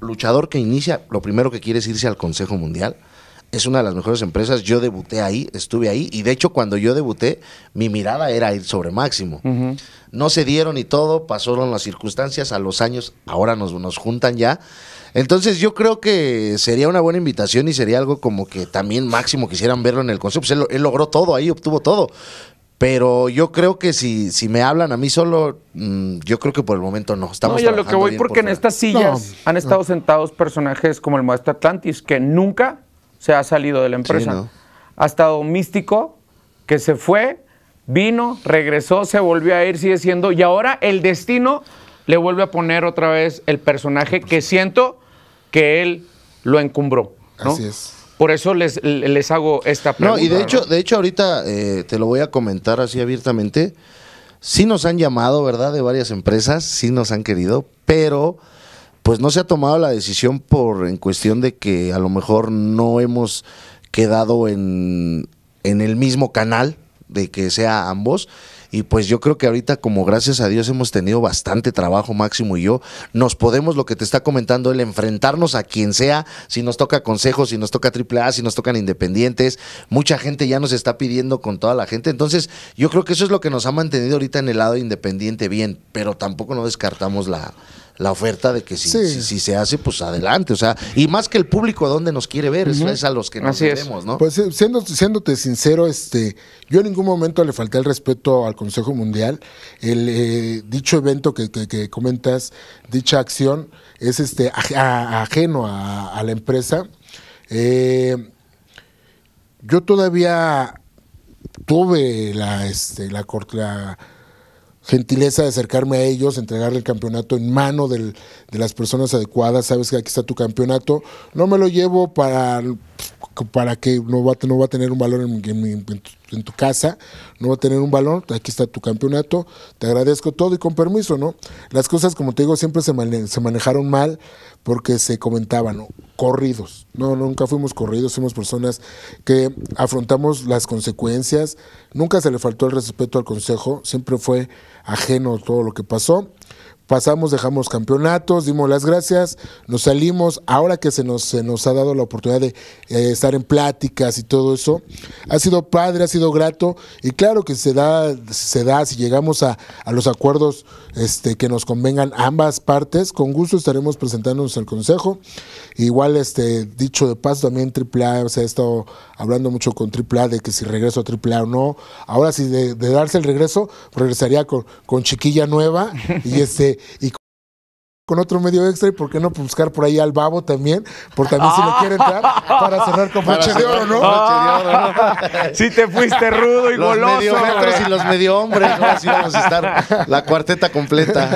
luchador que inicia, lo primero que quiere es irse al Consejo Mundial. Es una de las mejores empresas. Yo debuté ahí, estuve ahí. Y de hecho, cuando yo debuté, mi mirada era ir sobre Máximo. No se dieron y todo, pasaron las circunstancias a los años. Ahora nos, nos juntan ya. Entonces yo creo que sería una buena invitación y sería algo como que también Máximo quisieran verlo en el Consejo, Pues él, logró todo ahí, obtuvo todo. Pero yo creo que si, si me hablan a mí solo, mm, yo creo que por el momento no. Estamos no, yo lo que voy porque en estas sillas han estado sentados personajes como el maestro Atlantis, que nunca se ha salido de la empresa. Ha estado místico, que se fue, vino, regresó, se volvió a ir, sigue siendo. Y ahora el destino le vuelve a poner otra vez el personaje que siento que él lo encumbró. Así es. Por eso les, les hago esta pregunta. No, y de hecho, de hecho ahorita eh, te lo voy a comentar así abiertamente. Sí nos han llamado, ¿verdad? De varias empresas, sí nos han querido, pero pues no se ha tomado la decisión por en cuestión de que a lo mejor no hemos quedado en, en el mismo canal de que sea ambos y pues yo creo que ahorita, como gracias a Dios, hemos tenido bastante trabajo, Máximo y yo. Nos podemos, lo que te está comentando, el enfrentarnos a quien sea, si nos toca consejos, si nos toca AAA, si nos tocan independientes. Mucha gente ya nos está pidiendo con toda la gente. Entonces, yo creo que eso es lo que nos ha mantenido ahorita en el lado independiente bien, pero tampoco no descartamos la la oferta de que si, si, se hace, pues adelante. O sea, y más que el público ¿a dónde nos quiere ver, es a los que nos queremos. ¿no? Pues eh, siendo, siéndote sincero, este, yo en ningún momento le falté el respeto al Consejo Mundial. El eh, dicho evento que, comentas, dicha acción, es este ajeno a, la empresa. Eh, yo todavía tuve la, este, la, la gentileza de acercarme a ellos, entregarle el campeonato en mano de las personas adecuadas, sabes que aquí está tu campeonato. No me lo llevo para para que no va, no va a tener un valor en, en, tu, casa, no va a tener un valor, aquí está tu campeonato, te agradezco todo y con permiso, ¿no? Las cosas, como te digo, siempre se, se manejaron mal porque se comentaban, ¿no? corridos, no, nunca fuimos corridos, somos personas que afrontamos las consecuencias, nunca se le faltó el respeto al consejo, siempre fue ajeno todo lo que pasó pasamos, dejamos campeonatos, dimos las gracias, nos salimos, ahora que se nos, se nos ha dado la oportunidad de eh, estar en pláticas y todo eso, ha sido padre, ha sido grato y claro que se da, se da si llegamos a, a los acuerdos este, que nos convengan ambas partes, con gusto estaremos presentándonos al Consejo, igual este, dicho de paso también AAA, o sea, he estado hablando mucho con AAA de que si regreso a AAA o no, ahora si de, de darse el regreso, regresaría con, con chiquilla nueva y este y con otro medio extra y por qué no buscar por ahí al babo también, por también si lo quiere entrar para cerrar con broche de oro, ¿no? si te fuiste rudo y goloso. Los medio metros y los medio hombres, así vamos a estar la cuarteta completa.